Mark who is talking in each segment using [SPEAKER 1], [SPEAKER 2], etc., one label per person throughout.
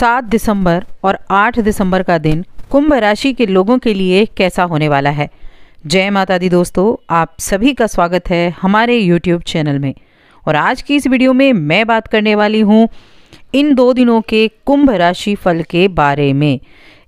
[SPEAKER 1] सात दिसंबर और आठ दिसंबर का दिन कुंभ राशि के लोगों के लिए कैसा होने वाला है जय माता दी दोस्तों आप सभी का स्वागत है हमारे यूट्यूब चैनल में और आज की इस वीडियो में मैं बात करने वाली हूँ इन दो दिनों के कुंभ राशि फल के बारे में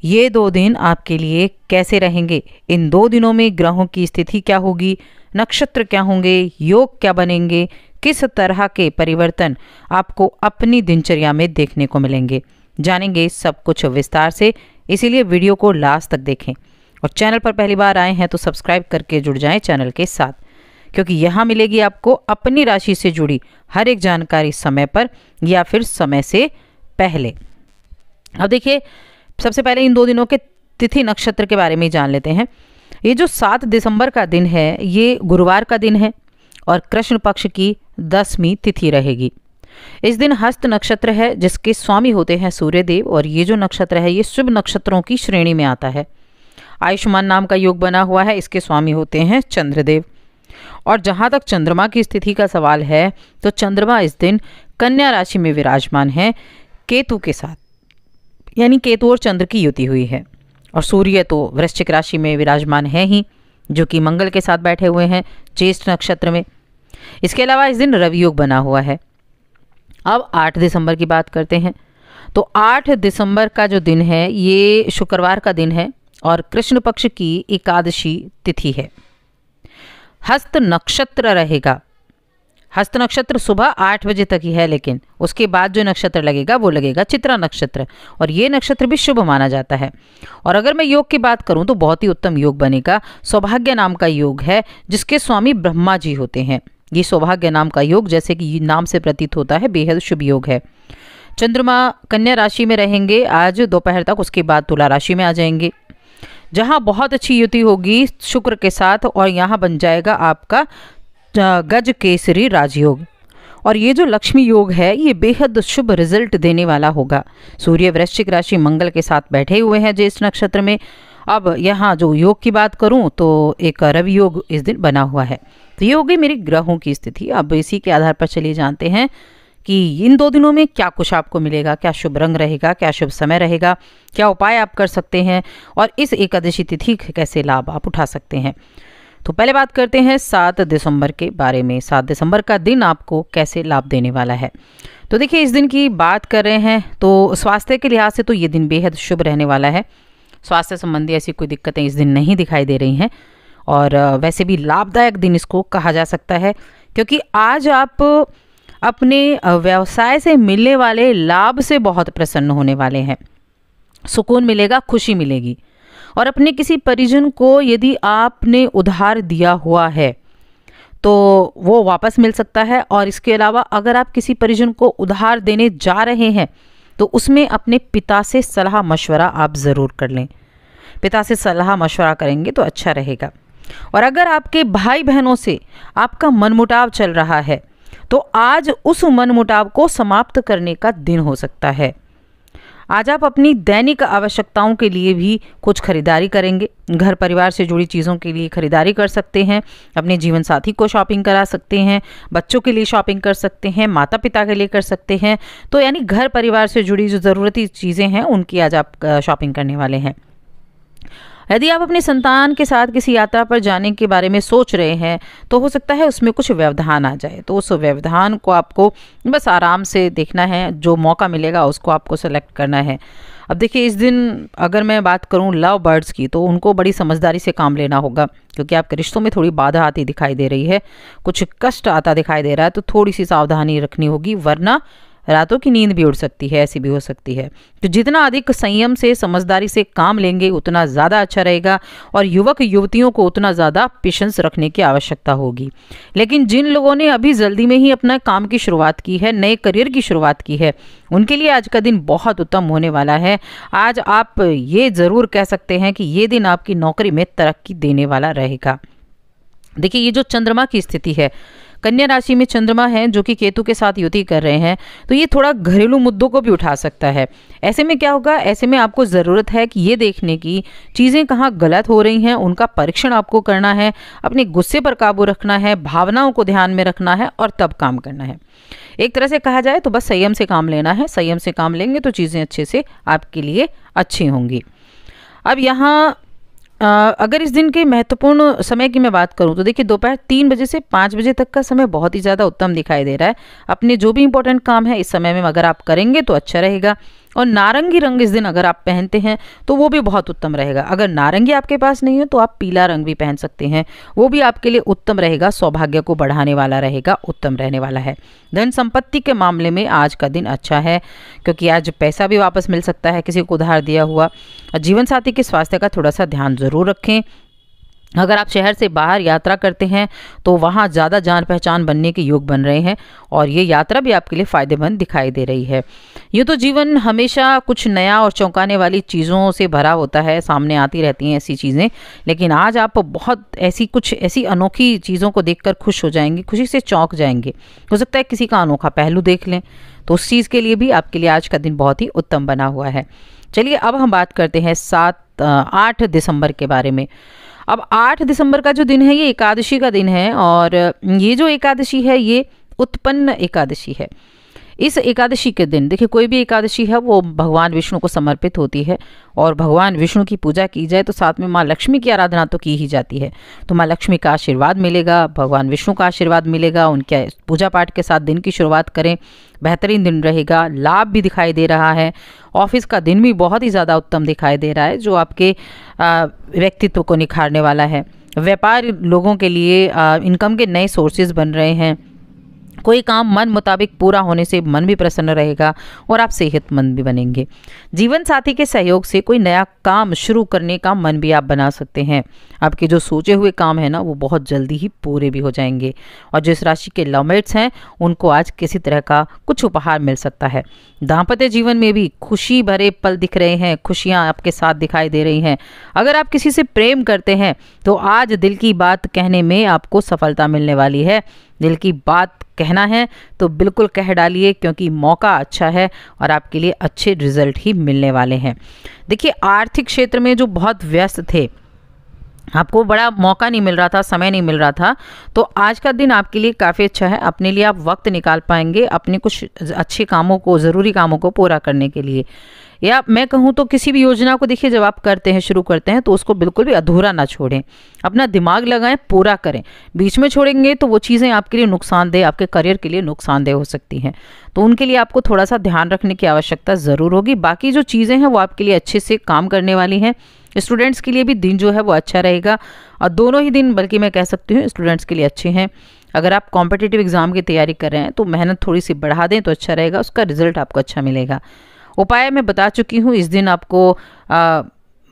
[SPEAKER 1] ये दो दिन आपके लिए कैसे रहेंगे इन दो दिनों में ग्रहों की स्थिति क्या होगी नक्षत्र क्या होंगे योग क्या बनेंगे किस तरह के परिवर्तन आपको अपनी दिनचर्या में देखने को मिलेंगे जानेंगे सब कुछ विस्तार से इसीलिए वीडियो को लास्ट तक देखें और चैनल पर पहली बार आए हैं तो सब्सक्राइब करके जुड़ जाएं चैनल के साथ क्योंकि यहाँ मिलेगी आपको अपनी राशि से जुड़ी हर एक जानकारी समय पर या फिर समय से पहले अब देखिए सबसे पहले इन दो दिनों के तिथि नक्षत्र के बारे में जान लेते हैं ये जो सात दिसंबर का दिन है ये गुरुवार का दिन है और कृष्ण पक्ष की दसवीं तिथि रहेगी इस दिन हस्त नक्षत्र है जिसके स्वामी होते हैं सूर्यदेव और ये जो नक्षत्र है ये शुभ नक्षत्रों की श्रेणी में आता है आयुष्मान नाम का योग बना हुआ है इसके स्वामी होते हैं चंद्रदेव और जहाँ तक चंद्रमा की स्थिति का सवाल है तो चंद्रमा इस दिन कन्या राशि में विराजमान है केतु के साथ यानी केतु और चंद्र की युति हुई है और सूर्य तो वृश्चिक राशि में विराजमान है ही जो कि मंगल के साथ बैठे हुए हैं ज्येष्ठ नक्षत्र में इसके अलावा इस दिन रवि योग बना हुआ है अब 8 दिसंबर की बात करते हैं तो 8 दिसंबर का जो दिन है ये शुक्रवार का दिन है और कृष्ण पक्ष की एकादशी तिथि है हस्त नक्षत्र रहेगा हस्त नक्षत्र सुबह आठ बजे तक ही है लेकिन उसके बाद जो नक्षत्र लगेगा वो लगेगा चित्रा नक्षत्र और ये नक्षत्र भी शुभ माना जाता है और अगर मैं योग की बात करूं तो बहुत ही उत्तम योग बनेगा सौभाग्य नाम का योग है जिसके स्वामी ब्रह्मा जी होते हैं ये सौभाग्य नाम का योग जैसे कि नाम से प्रतीत होता है बेहद शुभ योग है चंद्रमा कन्या राशि में रहेंगे आज दोपहर तक उसके बाद तुला राशि में आ जाएंगे जहाँ बहुत अच्छी युति होगी शुक्र के साथ और यहाँ बन जाएगा आपका गज केसरी राजयोग और ये जो लक्ष्मी योग है ये बेहद शुभ रिजल्ट देने वाला होगा सूर्य वृश्चिक राशि मंगल के साथ बैठे हुए हैं ज्येष्ठ नक्षत्र में अब यहाँ जो योग की बात करूँ तो एक रवि योग इस दिन बना हुआ है तो ये हो गई मेरी ग्रहों की स्थिति अब इसी के आधार पर चलिए जानते हैं कि इन दो दिनों में क्या कुछ आपको मिलेगा क्या शुभ रंग रहेगा क्या शुभ समय रहेगा क्या उपाय आप कर सकते हैं और इस एकादशी तिथि कैसे लाभ आप उठा सकते हैं तो पहले बात करते हैं सात दिसंबर के बारे में सात दिसंबर का दिन आपको कैसे लाभ देने वाला है तो देखिए इस दिन की बात कर रहे हैं तो स्वास्थ्य के लिहाज से तो ये दिन बेहद शुभ रहने वाला है स्वास्थ्य संबंधी ऐसी कोई दिक्कतें इस दिन नहीं दिखाई दे रही हैं और वैसे भी लाभदायक दिन इसको कहा जा सकता है क्योंकि आज आप अपने व्यवसाय से मिलने वाले लाभ से बहुत प्रसन्न होने वाले हैं सुकून मिलेगा खुशी मिलेगी और अपने किसी परिजन को यदि आपने उधार दिया हुआ है तो वो वापस मिल सकता है और इसके अलावा अगर आप किसी परिजन को उधार देने जा रहे हैं तो उसमें अपने पिता से सलाह मशवरा आप ज़रूर कर लें पिता से सलाह मशवरा करेंगे तो अच्छा रहेगा और अगर आपके भाई बहनों से आपका मनमुटाव चल रहा है तो आज उस मनमुटाव को समाप्त करने का दिन हो सकता है आज आप अपनी दैनिक आवश्यकताओं के लिए भी कुछ खरीदारी करेंगे घर परिवार से जुड़ी चीज़ों के लिए खरीदारी कर सकते हैं अपने जीवन साथी को शॉपिंग करा सकते हैं बच्चों के लिए शॉपिंग कर सकते हैं माता पिता के लिए कर सकते हैं तो यानी घर परिवार से जुड़ी जो ज़रूरती चीज़ें हैं उनकी आज आप शॉपिंग करने वाले हैं यदि आप अपने संतान के साथ किसी यात्रा पर जाने के बारे में सोच रहे हैं तो हो सकता है उसमें कुछ व्यवधान आ जाए तो उस व्यवधान को आपको बस आराम से देखना है जो मौका मिलेगा उसको आपको सेलेक्ट करना है अब देखिए इस दिन अगर मैं बात करूं लव बर्ड्स की तो उनको बड़ी समझदारी से काम लेना होगा क्योंकि आपके रिश्तों में थोड़ी बाधा आती दिखाई दे रही है कुछ कष्ट आता दिखाई दे रहा है तो थोड़ी सी सावधानी रखनी होगी वरना रातों की नींद भी उड़ सकती है ऐसी भी हो सकती है तो जितना अधिक संयम से समझदारी से काम लेंगे उतना ज़्यादा अच्छा रहेगा और युवक युवतियों को उतना ज़्यादा पेशेंस रखने की आवश्यकता होगी लेकिन जिन लोगों ने अभी जल्दी में ही अपना काम की शुरुआत की है नए करियर की शुरुआत की है उनके लिए आज का दिन बहुत उत्तम होने वाला है आज आप ये ज़रूर कह सकते हैं कि ये दिन आपकी नौकरी में तरक्की देने वाला रहेगा देखिए ये जो चंद्रमा की स्थिति है कन्या राशि में चंद्रमा है जो कि केतु के साथ युति कर रहे हैं तो ये थोड़ा घरेलू मुद्दों को भी उठा सकता है ऐसे में क्या होगा ऐसे में आपको ज़रूरत है कि ये देखने की चीज़ें कहाँ गलत हो रही हैं उनका परीक्षण आपको करना है अपने गुस्से पर काबू रखना है भावनाओं को ध्यान में रखना है और तब काम करना है एक तरह से कहा जाए तो बस संयम से काम लेना है संयम से काम लेंगे तो चीज़ें अच्छे से आपके लिए अच्छी होंगी अब यहाँ अगर इस दिन के महत्वपूर्ण समय की मैं बात करूं तो देखिए दोपहर तीन बजे से पाँच बजे तक का समय बहुत ही ज़्यादा उत्तम दिखाई दे रहा है अपने जो भी इंपॉर्टेंट काम है इस समय में अगर आप करेंगे तो अच्छा रहेगा और नारंगी रंग इस दिन अगर आप पहनते हैं तो वो भी बहुत उत्तम रहेगा अगर नारंगी आपके पास नहीं हो तो आप पीला रंग भी पहन सकते हैं वो भी आपके लिए उत्तम रहेगा सौभाग्य को बढ़ाने वाला रहेगा उत्तम रहने वाला है धन संपत्ति के मामले में आज का दिन अच्छा है क्योंकि आज पैसा भी वापस मिल सकता है किसी को उधार दिया हुआ जीवन साथी के स्वास्थ्य का थोड़ा सा ध्यान जरूर रखें अगर आप शहर से बाहर यात्रा करते हैं तो वहाँ ज़्यादा जान पहचान बनने के योग बन रहे हैं और ये यात्रा भी आपके लिए फ़ायदेमंद दिखाई दे रही है यूँ तो जीवन हमेशा कुछ नया और चौंकाने वाली चीज़ों से भरा होता है सामने आती रहती हैं ऐसी चीज़ें लेकिन आज आप बहुत ऐसी कुछ ऐसी अनोखी चीज़ों को देख खुश हो जाएंगे खुशी से चौंक जाएंगे हो सकता है किसी का अनोखा पहलू देख लें तो उस चीज़ के लिए भी आपके लिए आज का दिन बहुत ही उत्तम बना हुआ है चलिए अब हम बात करते हैं सात आठ दिसंबर के बारे में अब 8 दिसंबर का जो दिन है ये एकादशी का दिन है और ये जो एकादशी है ये उत्पन्न एकादशी है इस एकादशी के दिन देखिए कोई भी एकादशी है वो भगवान विष्णु को समर्पित होती है और भगवान विष्णु की पूजा की जाए तो साथ में माँ लक्ष्मी की आराधना तो की ही जाती है तो माँ लक्ष्मी का आशीर्वाद मिलेगा भगवान विष्णु का आशीर्वाद मिलेगा उनके पूजा पाठ के साथ दिन की शुरुआत करें बेहतरीन दिन रहेगा लाभ भी दिखाई दे रहा है ऑफिस का दिन भी बहुत ही ज़्यादा उत्तम दिखाई दे रहा है जो आपके व्यक्तित्व को निखारने वाला है व्यापार लोगों के लिए इनकम के नए सोर्सेज बन रहे हैं कोई काम मन मुताबिक पूरा होने से मन भी प्रसन्न रहेगा और आप सेहतमंद भी बनेंगे जीवन साथी के सहयोग से कोई नया काम शुरू करने का मन भी आप बना सकते हैं आपके जो सोचे हुए काम है ना वो बहुत जल्दी ही पूरे भी हो जाएंगे और जिस राशि के लवमेट्स हैं उनको आज किसी तरह का कुछ उपहार मिल सकता है दाम्पत्य जीवन में भी खुशी भरे पल दिख रहे हैं खुशियाँ आपके साथ दिखाई दे रही हैं अगर आप किसी से प्रेम करते हैं तो आज दिल की बात कहने में आपको सफलता मिलने वाली है दिल की बात कहना है तो बिल्कुल कह डालिए क्योंकि मौका अच्छा है और आपके लिए अच्छे रिजल्ट ही मिलने वाले हैं देखिए आर्थिक क्षेत्र में जो बहुत व्यस्त थे आपको बड़ा मौका नहीं मिल रहा था समय नहीं मिल रहा था तो आज का दिन आपके लिए काफ़ी अच्छा है अपने लिए आप वक्त निकाल पाएंगे अपने कुछ अच्छे कामों को ज़रूरी कामों को पूरा करने के लिए या मैं कहूँ तो किसी भी योजना को देखिए जब आप करते हैं शुरू करते हैं तो उसको बिल्कुल भी अधूरा ना छोड़ें अपना दिमाग लगाएं पूरा करें बीच में छोड़ेंगे तो वो चीज़ें आपके लिए नुकसानदेह आपके करियर के लिए नुकसानदेह हो सकती हैं तो उनके लिए आपको थोड़ा सा ध्यान रखने की आवश्यकता ज़रूर होगी बाकी जो चीज़ें हैं वो आपके लिए अच्छे से काम करने वाली हैं स्टूडेंट्स के लिए भी दिन जो है वो अच्छा रहेगा और दोनों ही दिन बल्कि मैं कह सकती हूँ स्टूडेंट्स के लिए अच्छे हैं अगर आप कॉम्पिटेटिव एग्ज़ाम की तैयारी कर रहे हैं तो मेहनत थोड़ी सी बढ़ा दें तो अच्छा रहेगा उसका रिजल्ट आपको अच्छा मिलेगा उपाय मैं बता चुकी हूँ इस दिन आपको आ,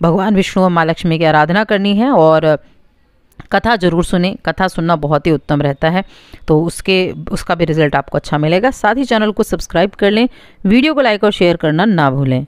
[SPEAKER 1] भगवान विष्णु और माँ लक्ष्मी की आराधना करनी है और कथा जरूर सुने कथा सुनना बहुत ही उत्तम रहता है तो उसके उसका भी रिजल्ट आपको अच्छा मिलेगा साथ ही चैनल को सब्सक्राइब कर लें वीडियो को लाइक और शेयर करना ना भूलें